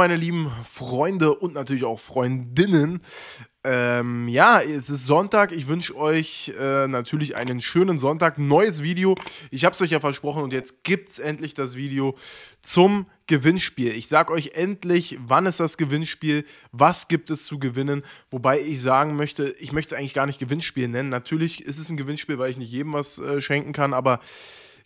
meine lieben Freunde und natürlich auch Freundinnen. Ähm, ja, es ist Sonntag. Ich wünsche euch äh, natürlich einen schönen Sonntag. Neues Video. Ich habe es euch ja versprochen und jetzt gibt es endlich das Video zum Gewinnspiel. Ich sage euch endlich, wann ist das Gewinnspiel, was gibt es zu gewinnen. Wobei ich sagen möchte, ich möchte es eigentlich gar nicht Gewinnspiel nennen. Natürlich ist es ein Gewinnspiel, weil ich nicht jedem was äh, schenken kann, aber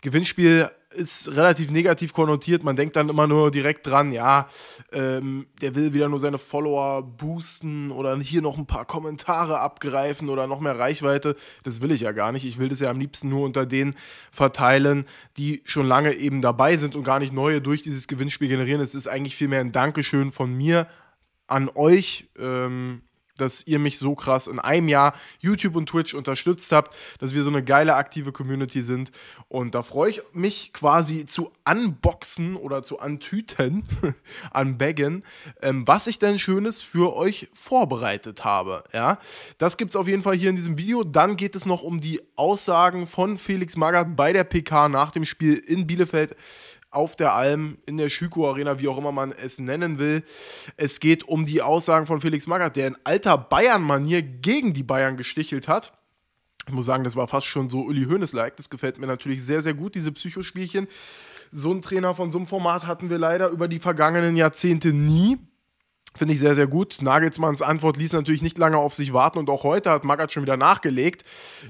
Gewinnspiel ist relativ negativ konnotiert. Man denkt dann immer nur direkt dran, ja, ähm, der will wieder nur seine Follower boosten oder hier noch ein paar Kommentare abgreifen oder noch mehr Reichweite. Das will ich ja gar nicht. Ich will das ja am liebsten nur unter denen verteilen, die schon lange eben dabei sind und gar nicht neue durch dieses Gewinnspiel generieren. Es ist eigentlich vielmehr ein Dankeschön von mir an euch. Ähm, dass ihr mich so krass in einem Jahr YouTube und Twitch unterstützt habt, dass wir so eine geile aktive Community sind. Und da freue ich mich quasi zu unboxen oder zu antüten, anbaggen, ähm, was ich denn Schönes für euch vorbereitet habe. Ja, das gibt es auf jeden Fall hier in diesem Video. Dann geht es noch um die Aussagen von Felix Magath bei der PK nach dem Spiel in Bielefeld auf der Alm, in der Schüko Arena, wie auch immer man es nennen will. Es geht um die Aussagen von Felix Magath, der in alter Bayern-Manier gegen die Bayern gestichelt hat. Ich muss sagen, das war fast schon so Uli Hoeneß-like. Das gefällt mir natürlich sehr, sehr gut, diese Psychospielchen. So einen Trainer von so einem Format hatten wir leider über die vergangenen Jahrzehnte nie. Finde ich sehr, sehr gut. Nagelsmanns Antwort ließ natürlich nicht lange auf sich warten und auch heute hat Magath schon wieder nachgelegt,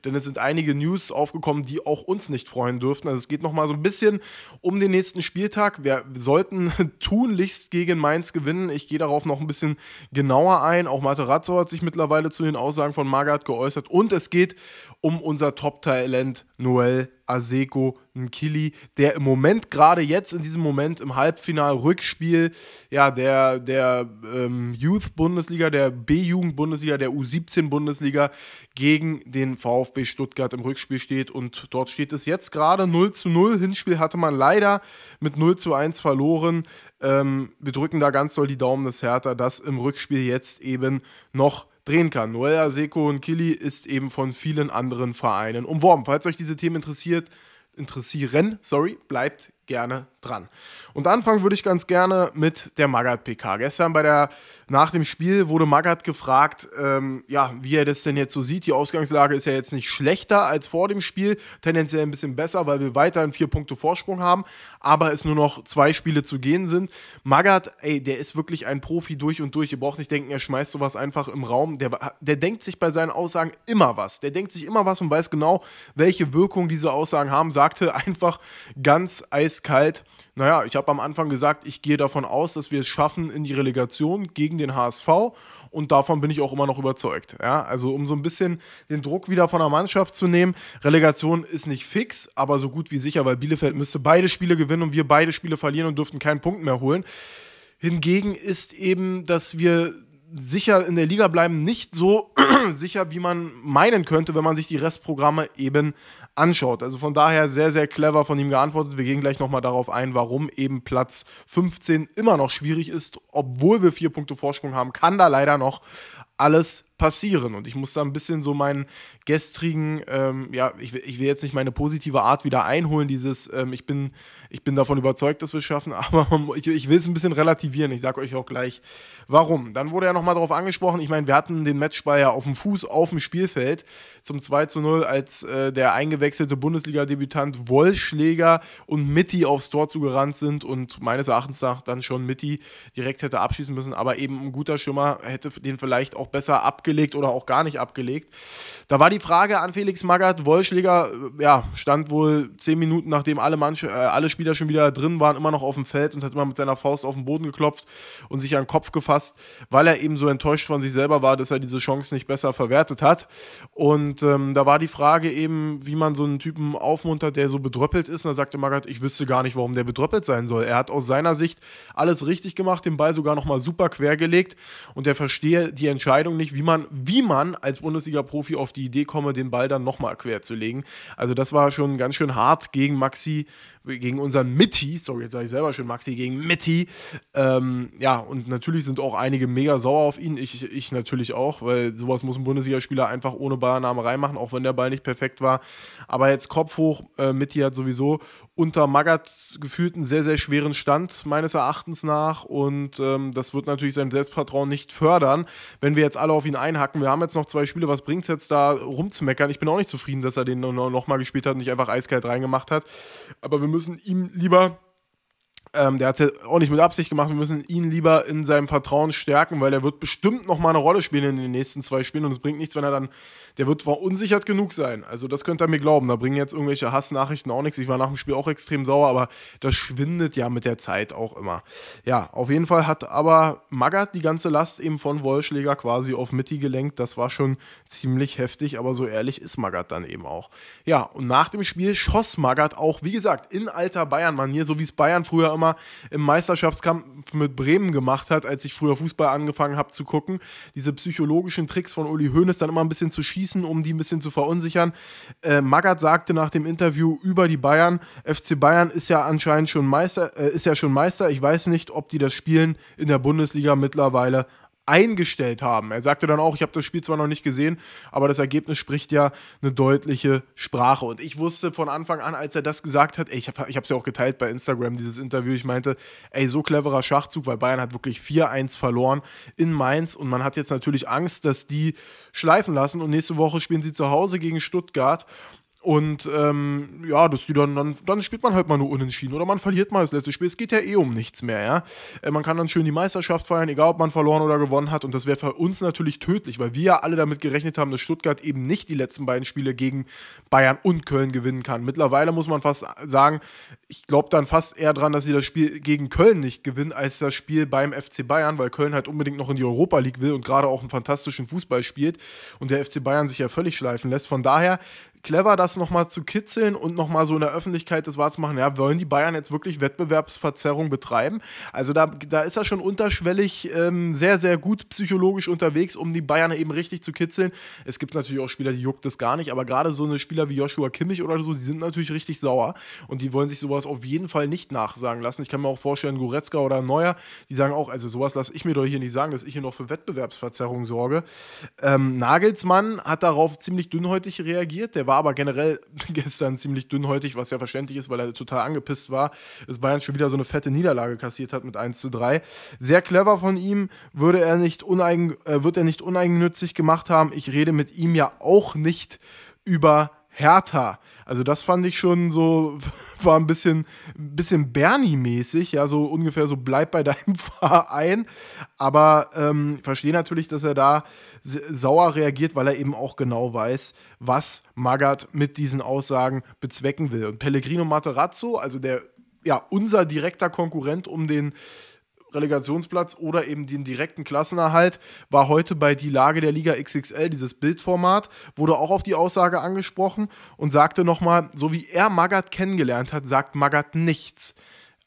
denn es sind einige News aufgekommen, die auch uns nicht freuen dürften. Also es geht nochmal so ein bisschen um den nächsten Spieltag. Wir sollten tunlichst gegen Mainz gewinnen. Ich gehe darauf noch ein bisschen genauer ein. Auch Materazzo hat sich mittlerweile zu den Aussagen von Magath geäußert und es geht um unser Top-Talent Noel Aseko Nkili, der im Moment, gerade jetzt in diesem Moment im Halbfinal-Rückspiel, ja, der, der ähm, Youth-Bundesliga, der B-Jugend-Bundesliga, der U17-Bundesliga gegen den VfB Stuttgart im Rückspiel steht. Und dort steht es jetzt gerade 0 zu 0. Hinspiel hatte man leider mit 0 zu 1 verloren. Ähm, wir drücken da ganz doll die Daumen des Hertha, dass im Rückspiel jetzt eben noch drehen kann. Noel Seko und Kili ist eben von vielen anderen Vereinen umworben. Falls euch diese Themen interessiert, interessieren, sorry, bleibt gerne dran. Und anfangen würde ich ganz gerne mit der Magath-PK. Gestern bei der, nach dem Spiel wurde Magath gefragt, ähm, ja, wie er das denn jetzt so sieht. Die Ausgangslage ist ja jetzt nicht schlechter als vor dem Spiel, tendenziell ein bisschen besser, weil wir weiterhin vier Punkte Vorsprung haben, aber es nur noch zwei Spiele zu gehen sind. Magath, ey, der ist wirklich ein Profi durch und durch. Ihr braucht nicht denken, er schmeißt sowas einfach im Raum. Der, der denkt sich bei seinen Aussagen immer was. Der denkt sich immer was und weiß genau, welche Wirkung diese Aussagen haben. Sagte einfach ganz eis eiskalt. Naja, ich habe am Anfang gesagt, ich gehe davon aus, dass wir es schaffen in die Relegation gegen den HSV und davon bin ich auch immer noch überzeugt. Ja, also um so ein bisschen den Druck wieder von der Mannschaft zu nehmen. Relegation ist nicht fix, aber so gut wie sicher, weil Bielefeld müsste beide Spiele gewinnen und wir beide Spiele verlieren und dürften keinen Punkt mehr holen. Hingegen ist eben, dass wir sicher in der Liga bleiben, nicht so sicher, wie man meinen könnte, wenn man sich die Restprogramme eben anschaut. Also von daher sehr, sehr clever von ihm geantwortet. Wir gehen gleich nochmal darauf ein, warum eben Platz 15 immer noch schwierig ist, obwohl wir vier Punkte Vorsprung haben, kann da leider noch alles passieren. Und ich muss da ein bisschen so meinen gestrigen, ähm, ja, ich, ich, will jetzt nicht meine positive Art wieder einholen, dieses, ähm, ich, bin, ich bin davon überzeugt, dass wir es schaffen, aber ich, ich will es ein bisschen relativieren. Ich sage euch auch gleich, warum. Dann wurde ja nochmal darauf angesprochen, ich meine, wir hatten den Matchball auf dem Fuß, auf dem Spielfeld zum 2 zu 0, als äh, der eingewechselte Bundesliga-Debütant Wollschläger und Mitty aufs Tor zugerannt sind und meines Erachtens nach dann schon Mitty direkt hätte abschießen müssen, aber eben ein guter Schimmer hätte den vielleicht auch besser ab abgelegt oder auch gar nicht abgelegt. Da war die Frage an Felix Magath, Wollschläger, äh, ja, stand wohl zehn Minuten, nachdem alle, Manche, äh, alle Spieler schon wieder drin waren, immer noch auf dem Feld und hat immer mit seiner Faust auf den Boden geklopft und sich an den Kopf gefasst, weil er eben so enttäuscht von sich selber war, dass er diese Chance nicht besser verwertet hat. Und ähm, da war die Frage eben, wie man so einen Typen aufmuntert, der so bedröppelt ist. Und da sagte Magath, ich wüsste gar nicht, warum der bedröppelt sein soll. Er hat aus seiner Sicht alles richtig gemacht, den Ball sogar nochmal super quergelegt und er verstehe die Entscheidung nicht, wie man man, wie man als Bundesliga-Profi auf die Idee komme, den Ball dann nochmal quer zu legen. Also das war schon ganz schön hart gegen Maxi gegen unseren Mitty, sorry, jetzt sage ich selber schon Maxi, gegen Mitty. Ähm, ja, und natürlich sind auch einige mega sauer auf ihn. Ich, ich natürlich auch, weil sowas muss ein Bundesligaspieler einfach ohne Ballannahme reinmachen, auch wenn der Ball nicht perfekt war. Aber jetzt Kopf hoch, äh, Mitti hat sowieso unter Magath gefühlt einen sehr, sehr schweren Stand, meines Erachtens nach. Und ähm, das wird natürlich sein Selbstvertrauen nicht fördern, wenn wir jetzt alle auf ihn einhacken. Wir haben jetzt noch zwei Spiele, was bringt es jetzt da rumzumeckern? Ich bin auch nicht zufrieden, dass er den nochmal gespielt hat und nicht einfach eiskalt reingemacht hat. Aber wir müssen ihm lieber ähm, der hat es ja auch nicht mit Absicht gemacht. Wir müssen ihn lieber in seinem Vertrauen stärken, weil er wird bestimmt nochmal eine Rolle spielen in den nächsten zwei Spielen. Und es bringt nichts, wenn er dann, der wird verunsichert genug sein. Also das könnt ihr mir glauben. Da bringen jetzt irgendwelche Hassnachrichten auch nichts. Ich war nach dem Spiel auch extrem sauer, aber das schwindet ja mit der Zeit auch immer. Ja, auf jeden Fall hat aber Magath die ganze Last eben von Wollschläger quasi auf Mitti gelenkt. Das war schon ziemlich heftig, aber so ehrlich ist Magath dann eben auch. Ja, und nach dem Spiel schoss Magath auch, wie gesagt, in alter Bayern-Manier, so wie es Bayern früher immer mal im Meisterschaftskampf mit Bremen gemacht hat, als ich früher Fußball angefangen habe zu gucken. Diese psychologischen Tricks von Uli Hoeneß dann immer ein bisschen zu schießen, um die ein bisschen zu verunsichern. Äh, Magath sagte nach dem Interview über die Bayern, FC Bayern ist ja anscheinend schon Meister, äh, ist ja schon Meister. Ich weiß nicht, ob die das Spielen in der Bundesliga mittlerweile eingestellt haben. Er sagte dann auch, ich habe das Spiel zwar noch nicht gesehen, aber das Ergebnis spricht ja eine deutliche Sprache. Und ich wusste von Anfang an, als er das gesagt hat, ey, ich habe es ja auch geteilt bei Instagram, dieses Interview, ich meinte, ey, so cleverer Schachzug, weil Bayern hat wirklich 4-1 verloren in Mainz und man hat jetzt natürlich Angst, dass die schleifen lassen und nächste Woche spielen sie zu Hause gegen Stuttgart und ähm, ja, dass die dann, dann, dann spielt man halt mal nur unentschieden oder man verliert mal das letzte Spiel. Es geht ja eh um nichts mehr, ja. Äh, man kann dann schön die Meisterschaft feiern, egal ob man verloren oder gewonnen hat. Und das wäre für uns natürlich tödlich, weil wir ja alle damit gerechnet haben, dass Stuttgart eben nicht die letzten beiden Spiele gegen Bayern und Köln gewinnen kann. Mittlerweile muss man fast sagen, ich glaube dann fast eher dran, dass sie das Spiel gegen Köln nicht gewinnen, als das Spiel beim FC Bayern, weil Köln halt unbedingt noch in die Europa League will und gerade auch einen fantastischen Fußball spielt und der FC Bayern sich ja völlig schleifen lässt. Von daher clever, das nochmal zu kitzeln und nochmal so in der Öffentlichkeit das wahrzumachen, ja, wollen die Bayern jetzt wirklich Wettbewerbsverzerrung betreiben? Also da, da ist er schon unterschwellig ähm, sehr, sehr gut psychologisch unterwegs, um die Bayern eben richtig zu kitzeln. Es gibt natürlich auch Spieler, die juckt das gar nicht, aber gerade so eine Spieler wie Joshua Kimmich oder so, die sind natürlich richtig sauer und die wollen sich sowas auf jeden Fall nicht nachsagen lassen. Ich kann mir auch vorstellen, Goretzka oder Neuer, die sagen auch, also sowas lasse ich mir doch hier nicht sagen, dass ich hier noch für Wettbewerbsverzerrung sorge. Ähm, Nagelsmann hat darauf ziemlich dünnhäutig reagiert, der war war aber generell gestern ziemlich dünnhäutig, was ja verständlich ist, weil er total angepisst war, dass Bayern schon wieder so eine fette Niederlage kassiert hat mit 1 zu 3. Sehr clever von ihm, würde er nicht uneigen, äh, wird er nicht uneigennützig gemacht haben. Ich rede mit ihm ja auch nicht über härter. Also das fand ich schon so, war ein bisschen, bisschen Bernie-mäßig, ja, so ungefähr so bleib bei deinem Verein. Aber ähm, ich verstehe natürlich, dass er da sauer reagiert, weil er eben auch genau weiß, was Magath mit diesen Aussagen bezwecken will. Und Pellegrino Materazzo, also der ja, unser direkter Konkurrent um den Relegationsplatz oder eben den direkten Klassenerhalt, war heute bei die Lage der Liga XXL, dieses Bildformat, wurde auch auf die Aussage angesprochen und sagte nochmal, so wie er Magath kennengelernt hat, sagt Magath nichts.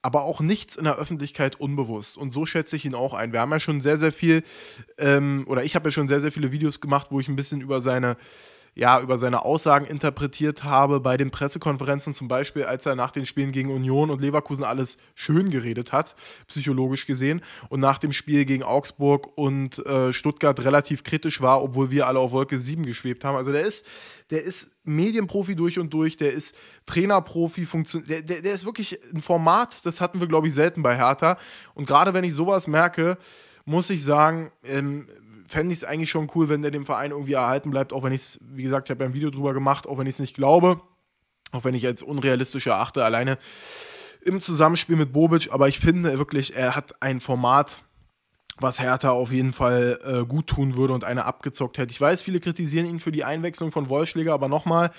Aber auch nichts in der Öffentlichkeit unbewusst. Und so schätze ich ihn auch ein. Wir haben ja schon sehr, sehr viel, ähm, oder ich habe ja schon sehr, sehr viele Videos gemacht, wo ich ein bisschen über seine ja, über seine Aussagen interpretiert habe bei den Pressekonferenzen, zum Beispiel, als er nach den Spielen gegen Union und Leverkusen alles schön geredet hat, psychologisch gesehen, und nach dem Spiel gegen Augsburg und äh, Stuttgart relativ kritisch war, obwohl wir alle auf Wolke 7 geschwebt haben. Also der ist, der ist Medienprofi durch und durch, der ist Trainerprofi, der, der, der ist wirklich ein Format, das hatten wir, glaube ich, selten bei Hertha. Und gerade wenn ich sowas merke, muss ich sagen, ähm, fände ich es eigentlich schon cool, wenn der dem Verein irgendwie erhalten bleibt, auch wenn ich es, wie gesagt, ich habe ja ein Video drüber gemacht, auch wenn ich es nicht glaube, auch wenn ich als unrealistisch erachte, alleine im Zusammenspiel mit Bobic, aber ich finde wirklich, er hat ein Format, was Hertha auf jeden Fall äh, gut tun würde und einer abgezockt hätte. Ich weiß, viele kritisieren ihn für die Einwechslung von Wollschläger, aber nochmal,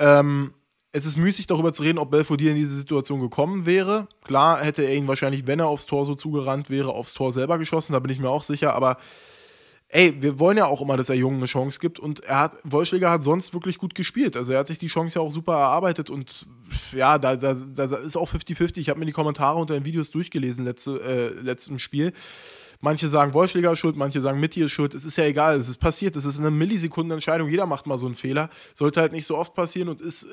ähm, es ist müßig darüber zu reden, ob Belfodil in diese Situation gekommen wäre. Klar hätte er ihn wahrscheinlich, wenn er aufs Tor so zugerannt wäre, aufs Tor selber geschossen, da bin ich mir auch sicher, aber ey, wir wollen ja auch immer, dass er Jungen eine Chance gibt und er hat, Wollschläger hat sonst wirklich gut gespielt. Also er hat sich die Chance ja auch super erarbeitet und ja, da, da, da ist auch 50-50. Ich habe mir die Kommentare unter den Videos durchgelesen letzte, äh, letztem Spiel. Manche sagen Wollschläger schuld, manche sagen Mitty ist schuld. Es ist ja egal, es ist passiert. Es ist eine Millisekundenentscheidung. Jeder macht mal so einen Fehler. Sollte halt nicht so oft passieren und ist äh,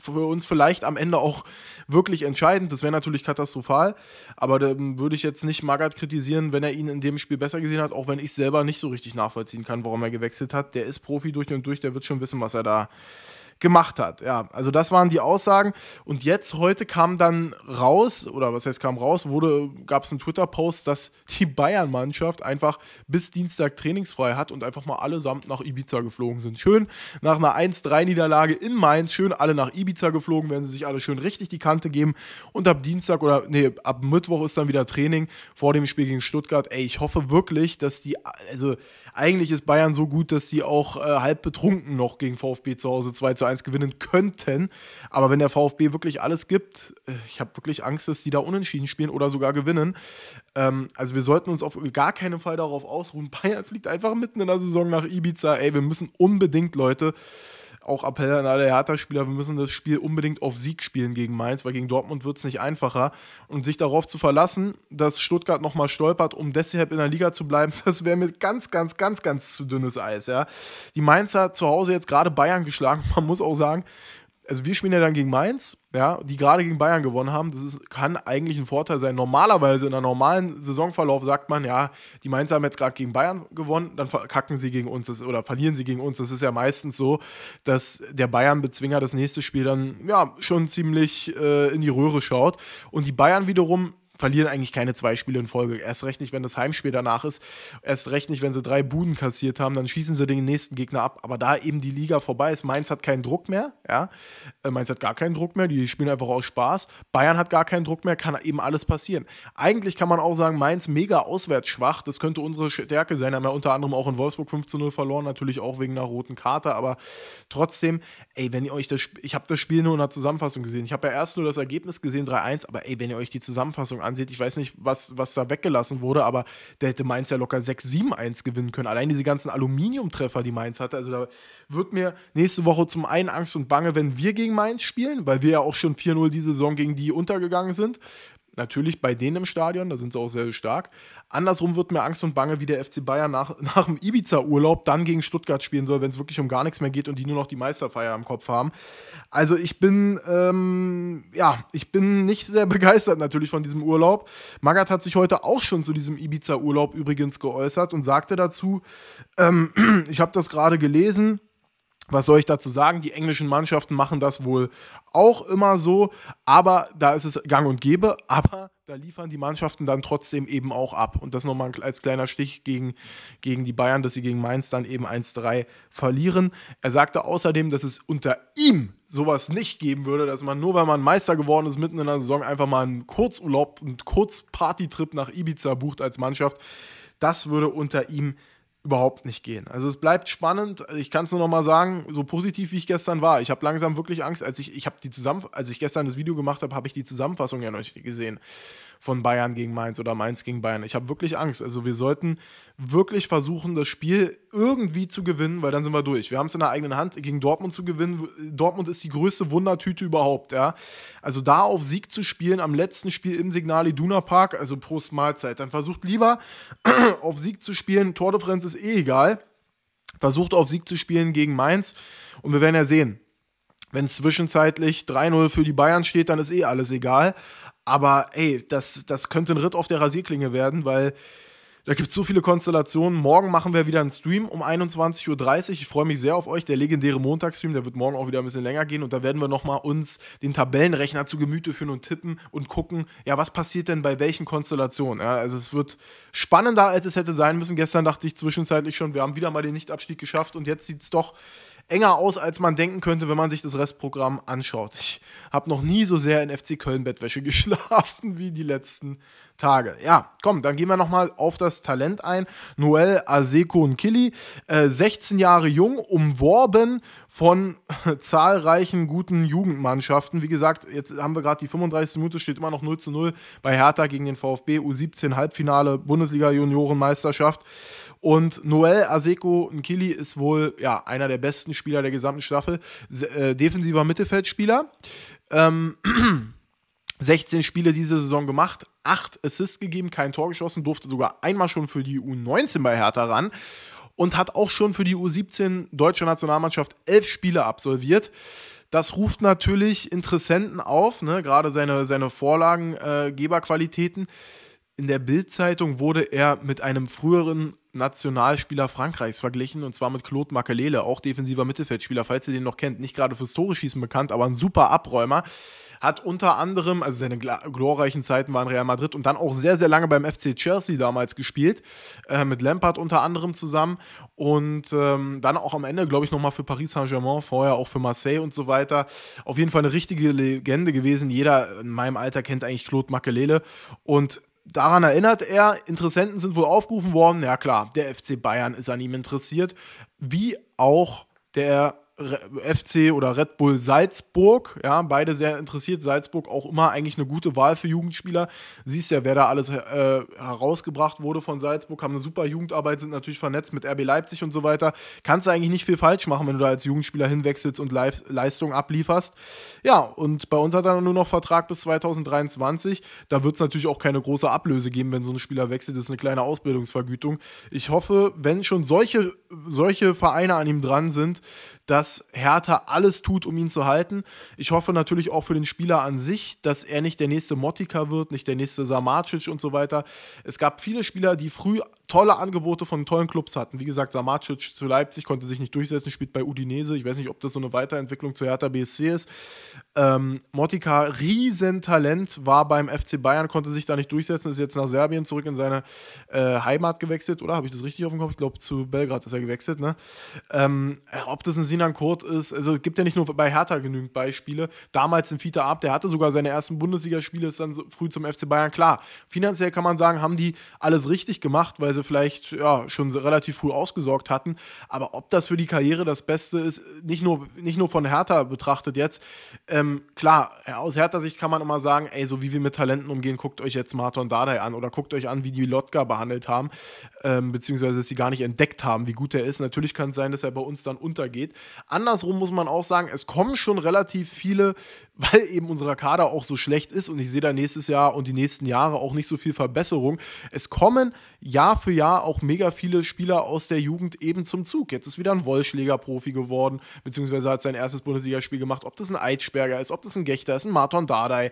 für uns vielleicht am Ende auch wirklich entscheidend. Das wäre natürlich katastrophal, aber da ähm, würde ich jetzt nicht Magath kritisieren, wenn er ihn in dem Spiel besser gesehen hat, auch wenn ich selber nicht so richtig nachvollziehen kann, warum er gewechselt hat. Der ist Profi durch und durch, der wird schon wissen, was er da gemacht hat. Ja, also das waren die Aussagen. Und jetzt heute kam dann raus, oder was heißt kam raus, wurde, gab es einen Twitter-Post, dass die Bayern-Mannschaft einfach bis Dienstag trainingsfrei hat und einfach mal allesamt nach Ibiza geflogen sind. Schön nach einer 1-3-Niederlage in Mainz, schön alle nach Ibiza geflogen, werden sie sich alle schön richtig die Kante geben. Und ab Dienstag oder nee, ab Mittwoch ist dann wieder Training vor dem Spiel gegen Stuttgart. Ey, ich hoffe wirklich, dass die, also eigentlich ist Bayern so gut, dass die auch äh, halb betrunken noch gegen VfB zu Hause 2 zu 1 1 gewinnen könnten. Aber wenn der VfB wirklich alles gibt, äh, ich habe wirklich Angst, dass die da unentschieden spielen oder sogar gewinnen. Ähm, also wir sollten uns auf gar keinen Fall darauf ausruhen. Bayern fliegt einfach mitten in der Saison nach Ibiza. Ey, wir müssen unbedingt, Leute, auch Appell an alle Hertha-Spieler, wir müssen das Spiel unbedingt auf Sieg spielen gegen Mainz, weil gegen Dortmund wird es nicht einfacher. Und sich darauf zu verlassen, dass Stuttgart nochmal stolpert, um deshalb in der Liga zu bleiben, das wäre mir ganz, ganz, ganz, ganz zu dünnes Eis. Ja. Die Mainzer zu Hause jetzt gerade Bayern geschlagen. Man muss auch sagen, also wir spielen ja dann gegen Mainz, ja, die gerade gegen Bayern gewonnen haben. Das ist, kann eigentlich ein Vorteil sein. Normalerweise in einem normalen Saisonverlauf sagt man, ja, die Mainzer haben jetzt gerade gegen Bayern gewonnen, dann verkacken sie gegen uns das, oder verlieren sie gegen uns. Das ist ja meistens so, dass der Bayern-Bezwinger das nächste Spiel dann ja schon ziemlich äh, in die Röhre schaut. Und die Bayern wiederum verlieren eigentlich keine zwei Spiele in Folge. Erst recht nicht, wenn das Heimspiel danach ist. Erst recht nicht, wenn sie drei Buden kassiert haben, dann schießen sie den nächsten Gegner ab. Aber da eben die Liga vorbei ist, Mainz hat keinen Druck mehr. Ja? Äh, Mainz hat gar keinen Druck mehr, die spielen einfach aus Spaß. Bayern hat gar keinen Druck mehr, kann eben alles passieren. Eigentlich kann man auch sagen, Mainz mega auswärts schwach. Das könnte unsere Stärke sein. Haben ja unter anderem auch in Wolfsburg 5 zu 0 verloren, natürlich auch wegen einer roten Karte. Aber trotzdem, ey, wenn ihr euch das, ich habe das Spiel nur in der Zusammenfassung gesehen. Ich habe ja erst nur das Ergebnis gesehen, 3-1. Aber ey, wenn ihr euch die Zusammenfassung anschaut, ansieht, ich weiß nicht, was, was da weggelassen wurde, aber der hätte Mainz ja locker 6-7-1 gewinnen können. Allein diese ganzen Aluminiumtreffer, die Mainz hatte. Also da wird mir nächste Woche zum einen Angst und Bange, wenn wir gegen Mainz spielen, weil wir ja auch schon 4-0 diese Saison gegen die untergegangen sind. Natürlich bei denen im Stadion, da sind sie auch sehr stark. Andersrum wird mir Angst und Bange, wie der FC Bayern nach, nach dem Ibiza-Urlaub dann gegen Stuttgart spielen soll, wenn es wirklich um gar nichts mehr geht und die nur noch die Meisterfeier im Kopf haben. Also ich bin, ähm, ja, ich bin nicht sehr begeistert natürlich von diesem Urlaub. Magat hat sich heute auch schon zu diesem Ibiza-Urlaub übrigens geäußert und sagte dazu, ähm, ich habe das gerade gelesen, was soll ich dazu sagen? Die englischen Mannschaften machen das wohl auch immer so, aber da ist es gang und gäbe, aber da liefern die Mannschaften dann trotzdem eben auch ab. Und das nochmal als kleiner Stich gegen, gegen die Bayern, dass sie gegen Mainz dann eben 1-3 verlieren. Er sagte außerdem, dass es unter ihm sowas nicht geben würde, dass man nur, weil man Meister geworden ist, mitten in der Saison einfach mal einen Kurzurlaub, einen Kurzpartytrip nach Ibiza bucht als Mannschaft. Das würde unter ihm nicht überhaupt nicht gehen. Also es bleibt spannend. Also ich kann es nur noch mal sagen, so positiv wie ich gestern war. Ich habe langsam wirklich Angst, als ich ich habe die Zusammen als ich gestern das Video gemacht habe, habe ich die Zusammenfassung ja noch nicht gesehen von Bayern gegen Mainz oder Mainz gegen Bayern. Ich habe wirklich Angst. Also wir sollten wirklich versuchen, das Spiel irgendwie zu gewinnen, weil dann sind wir durch. Wir haben es in der eigenen Hand, gegen Dortmund zu gewinnen. Dortmund ist die größte Wundertüte überhaupt, ja. Also da auf Sieg zu spielen, am letzten Spiel im Signal Iduna Park, also Prost Mahlzeit. Dann versucht lieber auf Sieg zu spielen. Tordifferenz ist eh egal. Versucht auf Sieg zu spielen gegen Mainz und wir werden ja sehen. Wenn zwischenzeitlich 3-0 für die Bayern steht, dann ist eh alles egal. Aber ey, das, das könnte ein Ritt auf der Rasierklinge werden, weil da gibt es so viele Konstellationen. Morgen machen wir wieder einen Stream um 21.30 Uhr. Ich freue mich sehr auf euch. Der legendäre Montagstream, der wird morgen auch wieder ein bisschen länger gehen. Und da werden wir nochmal uns den Tabellenrechner zu Gemüte führen und tippen und gucken, ja, was passiert denn bei welchen Konstellationen. Ja, also es wird spannender, als es hätte sein müssen. Gestern dachte ich zwischenzeitlich schon, wir haben wieder mal den Nichtabstieg geschafft. Und jetzt sieht es doch enger aus, als man denken könnte, wenn man sich das Restprogramm anschaut. Ich habe noch nie so sehr in FC Köln Bettwäsche geschlafen wie die letzten Tage. Ja, komm, dann gehen wir nochmal auf das Talent ein. Noel Aseko und Killy, äh, 16 Jahre jung, umworben von äh, zahlreichen guten Jugendmannschaften. Wie gesagt, jetzt haben wir gerade die 35. Minute, steht immer noch 0 zu 0 bei Hertha gegen den VfB U17 Halbfinale Bundesliga Juniorenmeisterschaft. Und Noel Aseko Nkili ist wohl ja, einer der besten Spieler der gesamten Staffel. Äh, defensiver Mittelfeldspieler. Ähm, 16 Spiele diese Saison gemacht, 8 Assists gegeben, kein Tor geschossen, durfte sogar einmal schon für die U19 bei Hertha ran und hat auch schon für die U17 deutsche Nationalmannschaft 11 Spiele absolviert. Das ruft natürlich Interessenten auf, ne? gerade seine, seine Vorlagengeberqualitäten. Äh, in der Bildzeitung wurde er mit einem früheren Nationalspieler Frankreichs verglichen und zwar mit Claude Makelele, auch defensiver Mittelfeldspieler, falls ihr den noch kennt. Nicht gerade fürs Tore schießen bekannt, aber ein super Abräumer. Hat unter anderem, also seine glorreichen Zeiten waren Real Madrid und dann auch sehr, sehr lange beim FC Chelsea damals gespielt, äh, mit Lampard unter anderem zusammen und ähm, dann auch am Ende, glaube ich, nochmal für Paris Saint-Germain, vorher auch für Marseille und so weiter. Auf jeden Fall eine richtige Legende gewesen. Jeder in meinem Alter kennt eigentlich Claude Makelele und daran erinnert er, Interessenten sind wohl aufgerufen worden. Ja klar, der FC Bayern ist an ihm interessiert, wie auch der FC oder Red Bull Salzburg, ja, beide sehr interessiert. Salzburg auch immer eigentlich eine gute Wahl für Jugendspieler. Siehst ja, wer da alles äh, herausgebracht wurde von Salzburg, haben eine super Jugendarbeit, sind natürlich vernetzt mit RB Leipzig und so weiter. Kannst du eigentlich nicht viel falsch machen, wenn du da als Jugendspieler hinwechselst und Le Leistung ablieferst. Ja, und bei uns hat er nur noch Vertrag bis 2023. Da wird es natürlich auch keine große Ablöse geben, wenn so ein Spieler wechselt. Das ist eine kleine Ausbildungsvergütung. Ich hoffe, wenn schon solche, solche Vereine an ihm dran sind, dass dass Hertha alles tut, um ihn zu halten. Ich hoffe natürlich auch für den Spieler an sich, dass er nicht der nächste Mottika wird, nicht der nächste Samacic und so weiter. Es gab viele Spieler, die früh tolle Angebote von tollen Clubs hatten. Wie gesagt, Samacic zu Leipzig konnte sich nicht durchsetzen, spielt bei Udinese. Ich weiß nicht, ob das so eine Weiterentwicklung zu Hertha BSC ist. Ähm, Mottika, Riesentalent, war beim FC Bayern, konnte sich da nicht durchsetzen, ist jetzt nach Serbien zurück in seine äh, Heimat gewechselt, oder? Habe ich das richtig auf dem Kopf? Ich glaube, zu Belgrad ist er gewechselt, ne? Ähm, ob das ein Sinan Kurt ist, also es gibt ja nicht nur bei Hertha genügend Beispiele. Damals in Fiete Ab, der hatte sogar seine ersten Bundesligaspiele, ist dann so früh zum FC Bayern. Klar, finanziell kann man sagen, haben die alles richtig gemacht, weil sie vielleicht ja, schon relativ früh ausgesorgt hatten. Aber ob das für die Karriere das Beste ist, nicht nur, nicht nur von Hertha betrachtet jetzt, ähm, klar, aus Hertha-Sicht kann man immer sagen, ey, so wie wir mit Talenten umgehen, guckt euch jetzt Marton Dardai an oder guckt euch an, wie die Lotka behandelt haben, ähm, beziehungsweise dass sie gar nicht entdeckt haben, wie gut er ist. Natürlich kann es sein, dass er bei uns dann untergeht. Andersrum muss man auch sagen, es kommen schon relativ viele, weil eben unser Kader auch so schlecht ist und ich sehe da nächstes Jahr und die nächsten Jahre auch nicht so viel Verbesserung. Es kommen Jahr für Jahr auch mega viele Spieler aus der Jugend eben zum Zug. Jetzt ist wieder ein Wollschläger-Profi geworden, beziehungsweise hat sein erstes Bundesligaspiel gemacht. Ob das ein Eitschberger ist, ob das ein Gechter ist, ein Marton Dardai.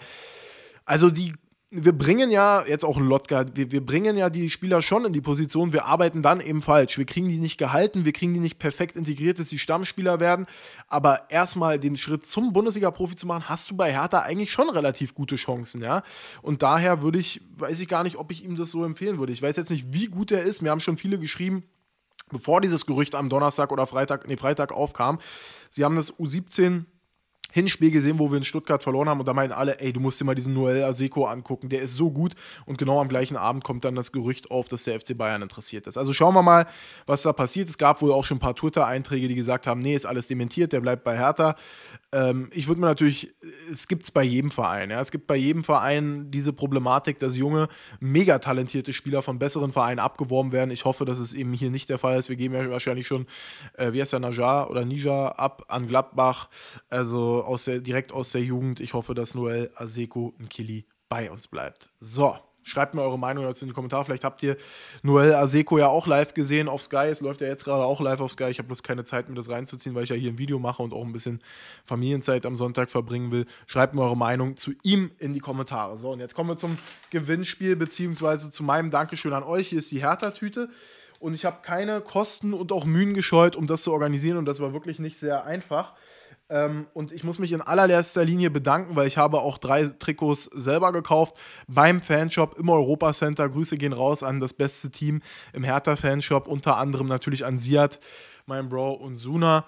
Also die wir bringen ja jetzt auch ein Lotka, wir, wir bringen ja die Spieler schon in die Position, wir arbeiten dann eben falsch. Wir kriegen die nicht gehalten, wir kriegen die nicht perfekt integriert, dass sie Stammspieler werden. Aber erstmal den Schritt zum Bundesliga-Profi zu machen, hast du bei Hertha eigentlich schon relativ gute Chancen, ja. Und daher würde ich, weiß ich gar nicht, ob ich ihm das so empfehlen würde. Ich weiß jetzt nicht, wie gut er ist. Mir haben schon viele geschrieben, bevor dieses Gerücht am Donnerstag oder Freitag, nee, Freitag aufkam. Sie haben das U17 Hinspiel gesehen, wo wir in Stuttgart verloren haben und da meinten alle, ey, du musst dir mal diesen Noel Aseko angucken, der ist so gut und genau am gleichen Abend kommt dann das Gerücht auf, dass der FC Bayern interessiert ist. Also schauen wir mal, was da passiert. Es gab wohl auch schon ein paar Twitter-Einträge, die gesagt haben, nee, ist alles dementiert, der bleibt bei Hertha. Ähm, ich würde mir natürlich, es gibt es bei jedem Verein, ja, es gibt bei jedem Verein diese Problematik, dass junge, mega talentierte Spieler von besseren Vereinen abgeworben werden. Ich hoffe, dass es eben hier nicht der Fall ist. Wir geben ja wahrscheinlich schon, äh, wie heißt der, Najar oder Nija ab an Gladbach, also aus der, direkt aus der Jugend. Ich hoffe, dass Noel Aseko Nkili bei uns bleibt. So. Schreibt mir eure Meinung dazu in die Kommentare. Vielleicht habt ihr Noel Aseko ja auch live gesehen auf Sky. Es läuft ja jetzt gerade auch live auf Sky. Ich habe bloß keine Zeit, mir das reinzuziehen, weil ich ja hier ein Video mache und auch ein bisschen Familienzeit am Sonntag verbringen will. Schreibt mir eure Meinung zu ihm in die Kommentare. So, und jetzt kommen wir zum Gewinnspiel, bzw. zu meinem Dankeschön an euch. Hier ist die Hertha-Tüte. Und ich habe keine Kosten und auch Mühen gescheut, um das zu organisieren. Und das war wirklich nicht sehr einfach. Ähm, und ich muss mich in allererster Linie bedanken, weil ich habe auch drei Trikots selber gekauft beim Fanshop im Europa Center. Grüße gehen raus an das beste Team im Hertha Fanshop, unter anderem natürlich an Siat mein Bro und Suna.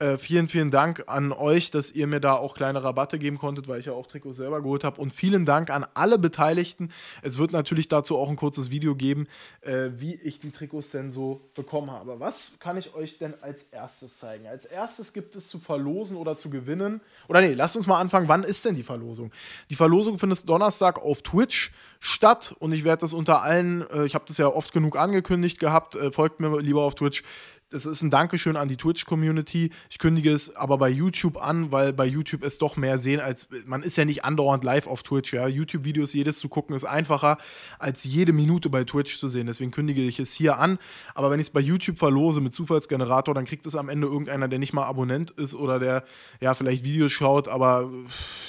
Äh, vielen, vielen Dank an euch, dass ihr mir da auch kleine Rabatte geben konntet, weil ich ja auch Trikots selber geholt habe. Und vielen Dank an alle Beteiligten. Es wird natürlich dazu auch ein kurzes Video geben, äh, wie ich die Trikots denn so bekommen habe. Was kann ich euch denn als erstes zeigen? Als erstes gibt es zu verlosen oder zu gewinnen. Oder nee, lasst uns mal anfangen. Wann ist denn die Verlosung? Die Verlosung findet Donnerstag auf Twitch statt und ich werde das unter allen, äh, ich habe das ja oft genug angekündigt gehabt, äh, folgt mir lieber auf Twitch das ist ein Dankeschön an die Twitch-Community. Ich kündige es aber bei YouTube an, weil bei YouTube es doch mehr sehen als man ist ja nicht andauernd live auf Twitch. Ja, YouTube-Videos jedes zu gucken ist einfacher als jede Minute bei Twitch zu sehen. Deswegen kündige ich es hier an. Aber wenn ich es bei YouTube verlose mit Zufallsgenerator, dann kriegt es am Ende irgendeiner, der nicht mal Abonnent ist oder der ja vielleicht Videos schaut, aber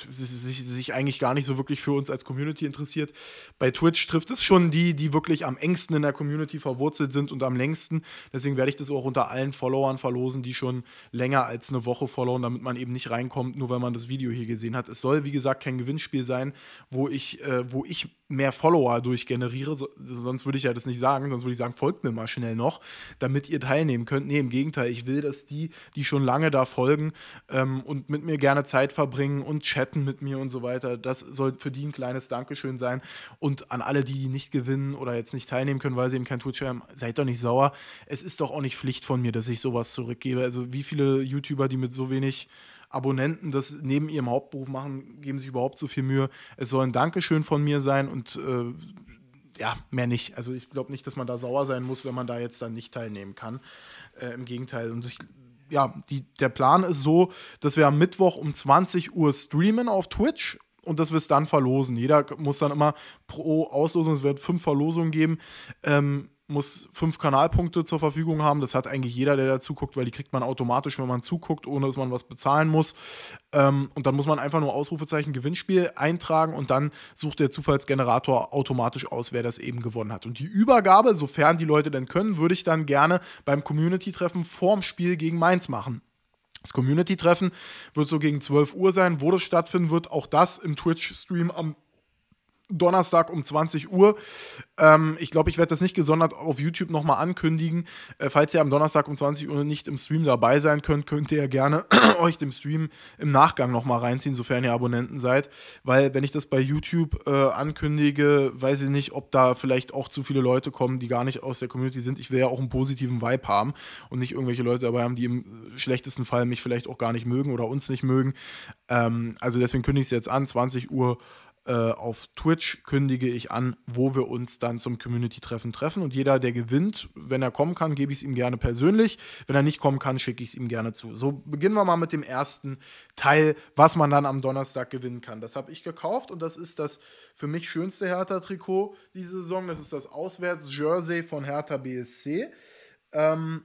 sich, sich eigentlich gar nicht so wirklich für uns als Community interessiert. Bei Twitch trifft es schon die, die wirklich am engsten in der Community verwurzelt sind und am längsten. Deswegen werde ich das auch unter allen Followern verlosen, die schon länger als eine Woche followen, damit man eben nicht reinkommt, nur weil man das Video hier gesehen hat. Es soll, wie gesagt, kein Gewinnspiel sein, wo ich, äh, wo ich mehr Follower durchgeneriere, so, sonst würde ich ja das nicht sagen, sonst würde ich sagen, folgt mir mal schnell noch, damit ihr teilnehmen könnt. Nee, im Gegenteil, ich will, dass die, die schon lange da folgen ähm, und mit mir gerne Zeit verbringen und chatten mit mir und so weiter, das soll für die ein kleines Dankeschön sein. Und an alle, die nicht gewinnen oder jetzt nicht teilnehmen können, weil sie eben kein Twitch haben, seid doch nicht sauer. Es ist doch auch nicht Pflicht von mir, dass ich sowas zurückgebe. Also wie viele YouTuber, die mit so wenig Abonnenten das neben ihrem Hauptberuf machen, geben sich überhaupt so viel Mühe. Es soll ein Dankeschön von mir sein und äh, ja, mehr nicht. Also ich glaube nicht, dass man da sauer sein muss, wenn man da jetzt dann nicht teilnehmen kann. Äh, Im Gegenteil. Und ich, ja, die, der Plan ist so, dass wir am Mittwoch um 20 Uhr streamen auf Twitch und dass wir es dann verlosen. Jeder muss dann immer pro Auslosung, es wird fünf Verlosungen geben. Ähm, muss fünf Kanalpunkte zur Verfügung haben. Das hat eigentlich jeder, der da zuguckt, weil die kriegt man automatisch, wenn man zuguckt, ohne dass man was bezahlen muss. Ähm, und dann muss man einfach nur Ausrufezeichen Gewinnspiel eintragen und dann sucht der Zufallsgenerator automatisch aus, wer das eben gewonnen hat. Und die Übergabe, sofern die Leute denn können, würde ich dann gerne beim Community-Treffen vorm Spiel gegen Mainz machen. Das Community-Treffen wird so gegen 12 Uhr sein, wo das stattfinden wird. Auch das im Twitch-Stream am Donnerstag um 20 Uhr. Ähm, ich glaube, ich werde das nicht gesondert auf YouTube nochmal ankündigen. Äh, falls ihr am Donnerstag um 20 Uhr nicht im Stream dabei sein könnt, könnt ihr ja gerne euch dem Stream im Nachgang nochmal reinziehen, sofern ihr Abonnenten seid. Weil, wenn ich das bei YouTube äh, ankündige, weiß ich nicht, ob da vielleicht auch zu viele Leute kommen, die gar nicht aus der Community sind. Ich will ja auch einen positiven Vibe haben und nicht irgendwelche Leute dabei haben, die im äh, schlechtesten Fall mich vielleicht auch gar nicht mögen oder uns nicht mögen. Ähm, also deswegen kündige ich es jetzt an, 20 Uhr äh, auf Twitch kündige ich an, wo wir uns dann zum Community-Treffen treffen. Und jeder, der gewinnt, wenn er kommen kann, gebe ich es ihm gerne persönlich. Wenn er nicht kommen kann, schicke ich es ihm gerne zu. So beginnen wir mal mit dem ersten Teil, was man dann am Donnerstag gewinnen kann. Das habe ich gekauft und das ist das für mich schönste Hertha-Trikot diese Saison. Das ist das Auswärts-Jersey von Hertha BSC. Ähm,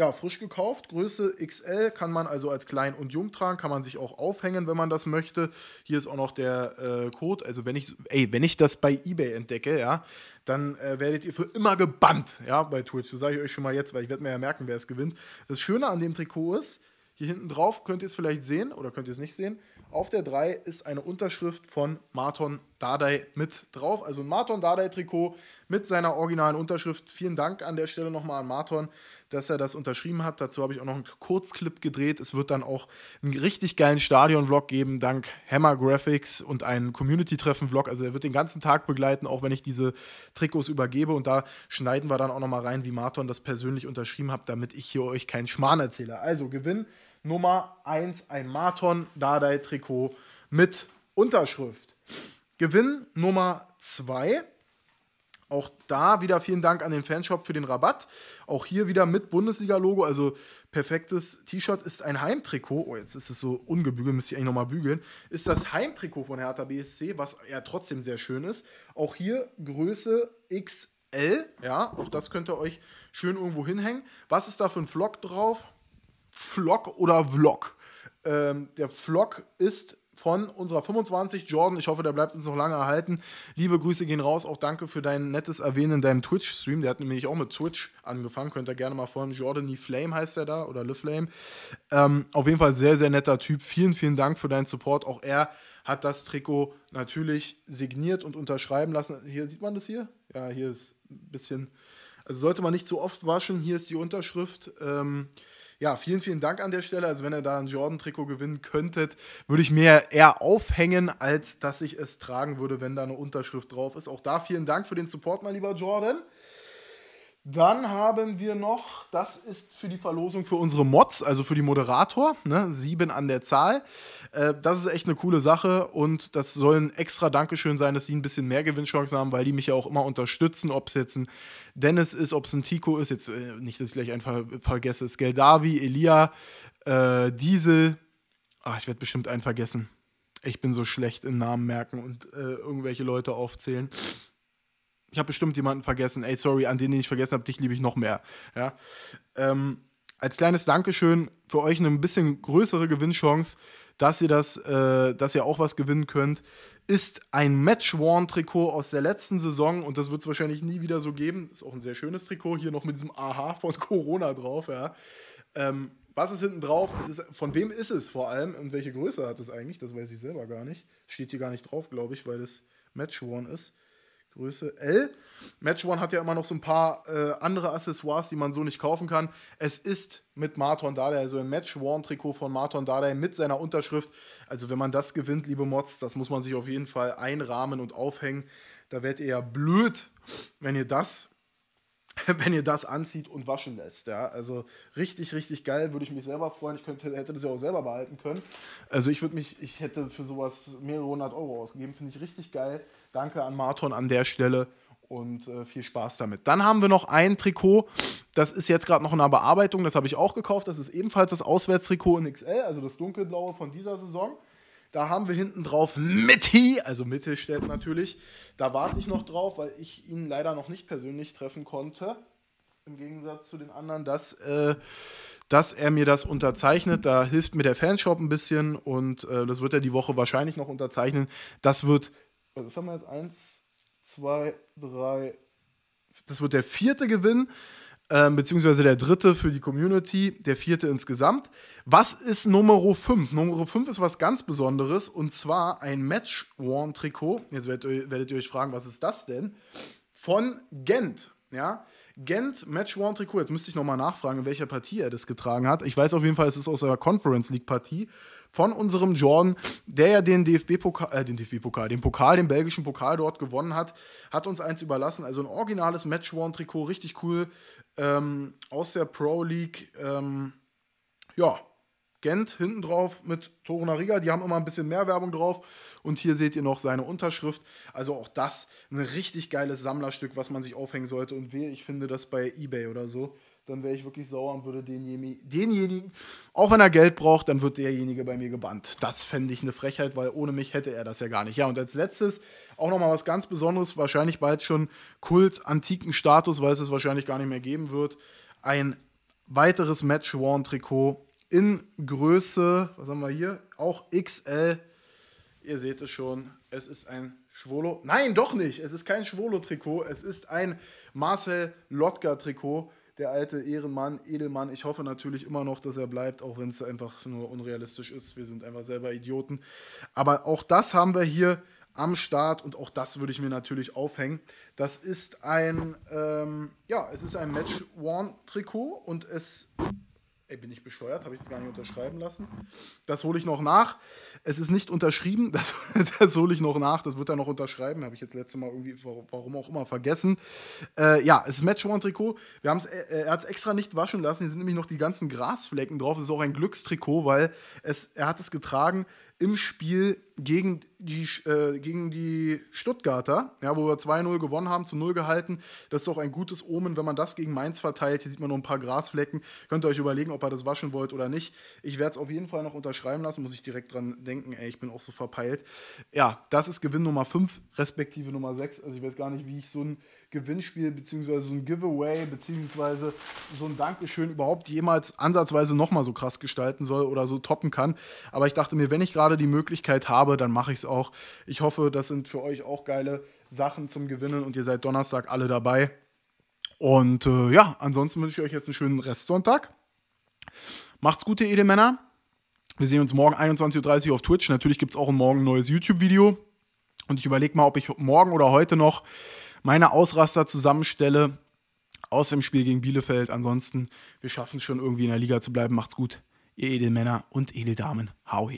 ja, frisch gekauft, Größe XL, kann man also als klein und jung tragen, kann man sich auch aufhängen, wenn man das möchte. Hier ist auch noch der äh, Code. Also wenn ich, ey, wenn ich das bei eBay entdecke, ja, dann äh, werdet ihr für immer gebannt, ja, bei Twitch. Das sage ich euch schon mal jetzt, weil ich werde mir ja merken, wer es gewinnt. Das Schöne an dem Trikot ist, hier hinten drauf könnt ihr es vielleicht sehen oder könnt ihr es nicht sehen. Auf der 3 ist eine Unterschrift von Marton Dardai mit drauf. Also ein Marton Dardai Trikot mit seiner originalen Unterschrift. Vielen Dank an der Stelle nochmal an Marton dass er das unterschrieben hat. Dazu habe ich auch noch einen Kurzclip gedreht. Es wird dann auch einen richtig geilen Stadion-Vlog geben, dank Hammer Graphics und einen Community-Treffen-Vlog. Also er wird den ganzen Tag begleiten, auch wenn ich diese Trikots übergebe. Und da schneiden wir dann auch nochmal rein, wie Marton das persönlich unterschrieben hat, damit ich hier euch keinen Schmarrn erzähle. Also Gewinn Nummer 1, ein Marton Dardai-Trikot mit Unterschrift. Gewinn Nummer 2 auch da wieder vielen Dank an den Fanshop für den Rabatt. Auch hier wieder mit Bundesliga-Logo. Also perfektes T-Shirt ist ein Heimtrikot. Oh, jetzt ist es so ungebügelt, müsste ich eigentlich nochmal bügeln. Ist das Heimtrikot von Hertha BSC, was ja trotzdem sehr schön ist. Auch hier Größe XL. Ja, auch das könnt ihr euch schön irgendwo hinhängen. Was ist da für ein Vlog drauf? Vlog oder Vlog? Ähm, der Vlog ist von unserer 25. Jordan, ich hoffe, der bleibt uns noch lange erhalten. Liebe Grüße gehen raus. Auch danke für dein nettes Erwähnen in deinem Twitch-Stream. Der hat nämlich auch mit Twitch angefangen. Könnt ihr gerne mal folgen. Jordan die Flame heißt er da oder Le Flame. Ähm, auf jeden Fall sehr, sehr netter Typ. Vielen, vielen Dank für deinen Support. Auch er hat das Trikot natürlich signiert und unterschreiben lassen. Hier sieht man das hier? Ja, hier ist ein bisschen also sollte man nicht zu so oft waschen. Hier ist die Unterschrift. Ähm, ja, vielen, vielen Dank an der Stelle. Also, wenn ihr da ein Jordan-Trikot gewinnen könntet, würde ich mir eher aufhängen, als dass ich es tragen würde, wenn da eine Unterschrift drauf ist. Auch da vielen Dank für den Support, mein lieber Jordan. Dann haben wir noch, das ist für die Verlosung für unsere Mods, also für die Moderator, ne, sieben an der Zahl. Äh, das ist echt eine coole Sache und das soll ein extra Dankeschön sein, dass sie ein bisschen mehr Gewinnchancen haben, weil die mich ja auch immer unterstützen, ob es jetzt ein Dennis ist, ob es ein Tico ist, jetzt äh, nicht, dass ich gleich einfach vergesse, es Geldavi, Elia, äh, Diesel. Ach, ich werde bestimmt einen vergessen. Ich bin so schlecht in Namen merken und äh, irgendwelche Leute aufzählen ich habe bestimmt jemanden vergessen. Ey, sorry, an den, den ich vergessen habe, dich liebe ich noch mehr. Ja. Ähm, als kleines Dankeschön für euch eine ein bisschen größere Gewinnchance, dass ihr das, äh, dass ihr auch was gewinnen könnt, ist ein Match-Worn-Trikot aus der letzten Saison und das wird es wahrscheinlich nie wieder so geben. Ist auch ein sehr schönes Trikot, hier noch mit diesem Aha von Corona drauf, ja. Ähm, was ist hinten drauf? Ist, von wem ist es vor allem und welche Größe hat es eigentlich? Das weiß ich selber gar nicht. Steht hier gar nicht drauf, glaube ich, weil es Match-Worn ist. Größe L. Match One hat ja immer noch so ein paar äh, andere Accessoires, die man so nicht kaufen kann. Es ist mit Marton Dardai, also im Match One Trikot von Marton Dardai mit seiner Unterschrift. Also wenn man das gewinnt, liebe Mods, das muss man sich auf jeden Fall einrahmen und aufhängen. Da werdet ihr ja blöd, wenn ihr das wenn ihr das anzieht und waschen lässt. Ja? Also richtig, richtig geil, würde ich mich selber freuen. Ich könnte, hätte das ja auch selber behalten können. Also ich würde mich, ich hätte für sowas mehrere hundert Euro ausgegeben. Finde ich richtig geil. Danke an Marton an der Stelle und äh, viel Spaß damit. Dann haben wir noch ein Trikot, das ist jetzt gerade noch in der Bearbeitung, das habe ich auch gekauft. Das ist ebenfalls das Auswärtstrikot in XL, also das dunkelblaue von dieser Saison. Da haben wir hinten drauf Mitty, also Mittelstädt natürlich. Da warte ich noch drauf, weil ich ihn leider noch nicht persönlich treffen konnte. Im Gegensatz zu den anderen, dass, äh, dass er mir das unterzeichnet. Da hilft mir der Fanshop ein bisschen und äh, das wird er die Woche wahrscheinlich noch unterzeichnen. Das wird, was haben wir jetzt? Eins, zwei, drei. Das wird der vierte Gewinn ähm, beziehungsweise der dritte für die Community, der vierte insgesamt. Was ist Nummer 5? Nummer 5 ist was ganz Besonderes und zwar ein Match-Worn-Trikot. Jetzt werdet ihr, werdet ihr euch fragen, was ist das denn? Von Gent. Ja, Gent Match Worn Trikot. Jetzt müsste ich nochmal nachfragen, in welcher Partie er das getragen hat. Ich weiß auf jeden Fall, es ist aus einer Conference League Partie von unserem Jordan, der ja den DFB-Pokal, äh, den DFB-Pokal, den Pokal, den belgischen Pokal dort gewonnen hat, hat uns eins überlassen. Also ein originales Match Worn Trikot, richtig cool ähm, aus der Pro League. Ähm, ja, Gent hinten drauf mit Torunariga. Die haben immer ein bisschen mehr Werbung drauf. Und hier seht ihr noch seine Unterschrift. Also auch das ein richtig geiles Sammlerstück, was man sich aufhängen sollte. Und wehe, ich finde das bei Ebay oder so. Dann wäre ich wirklich sauer und würde denjenigen, denjenigen, auch wenn er Geld braucht, dann wird derjenige bei mir gebannt. Das fände ich eine Frechheit, weil ohne mich hätte er das ja gar nicht. Ja, und als letztes auch nochmal was ganz Besonderes, wahrscheinlich bald schon Kult-antiken Status, weil es es wahrscheinlich gar nicht mehr geben wird. Ein weiteres Match-Worn-Trikot in Größe, was haben wir hier? Auch XL. Ihr seht es schon, es ist ein Schwolo. Nein, doch nicht. Es ist kein Schwolo-Trikot. Es ist ein Marcel Lotka-Trikot. Der alte Ehrenmann, Edelmann. Ich hoffe natürlich immer noch, dass er bleibt, auch wenn es einfach nur unrealistisch ist. Wir sind einfach selber Idioten. Aber auch das haben wir hier am Start und auch das würde ich mir natürlich aufhängen. Das ist ein, ähm, ja, es ist ein Match-Worn-Trikot und es Ey, bin ich besteuert? Habe ich das gar nicht unterschreiben lassen? Das hole ich noch nach. Es ist nicht unterschrieben. Das, das hole ich noch nach. Das wird er noch unterschreiben. Habe ich jetzt letztes Mal irgendwie, warum auch immer, vergessen. Äh, ja, es ist Match One Trikot. Wir haben's, äh, äh er hat es extra nicht waschen lassen. Hier sind nämlich noch die ganzen Grasflecken drauf. Es ist auch ein Glückstrikot, weil es, er hat es getragen im Spiel gegen die, äh, gegen die Stuttgarter, ja, wo wir 2-0 gewonnen haben, zu 0 gehalten. Das ist doch ein gutes Omen, wenn man das gegen Mainz verteilt. Hier sieht man noch ein paar Grasflecken. Könnt ihr euch überlegen, ob ihr das waschen wollt oder nicht. Ich werde es auf jeden Fall noch unterschreiben lassen, muss ich direkt dran denken. Ey, ich bin auch so verpeilt. Ja, das ist Gewinn Nummer 5, respektive Nummer 6. Also ich weiß gar nicht, wie ich so ein Gewinnspiel, beziehungsweise so ein Giveaway, beziehungsweise so ein Dankeschön überhaupt jemals ansatzweise nochmal so krass gestalten soll oder so toppen kann. Aber ich dachte mir, wenn ich gerade gerade die Möglichkeit habe, dann mache ich es auch. Ich hoffe, das sind für euch auch geile Sachen zum Gewinnen und ihr seid Donnerstag alle dabei. Und äh, ja, ansonsten wünsche ich euch jetzt einen schönen Restsonntag. Macht's gut, ihr Edelmänner. Wir sehen uns morgen 21.30 Uhr auf Twitch. Natürlich gibt es auch morgen ein neues YouTube-Video. Und ich überlege mal, ob ich morgen oder heute noch meine Ausraster zusammenstelle aus dem Spiel gegen Bielefeld. Ansonsten, wir schaffen es schon irgendwie in der Liga zu bleiben. Macht's gut, ihr Edelmänner und Edeldamen. Hau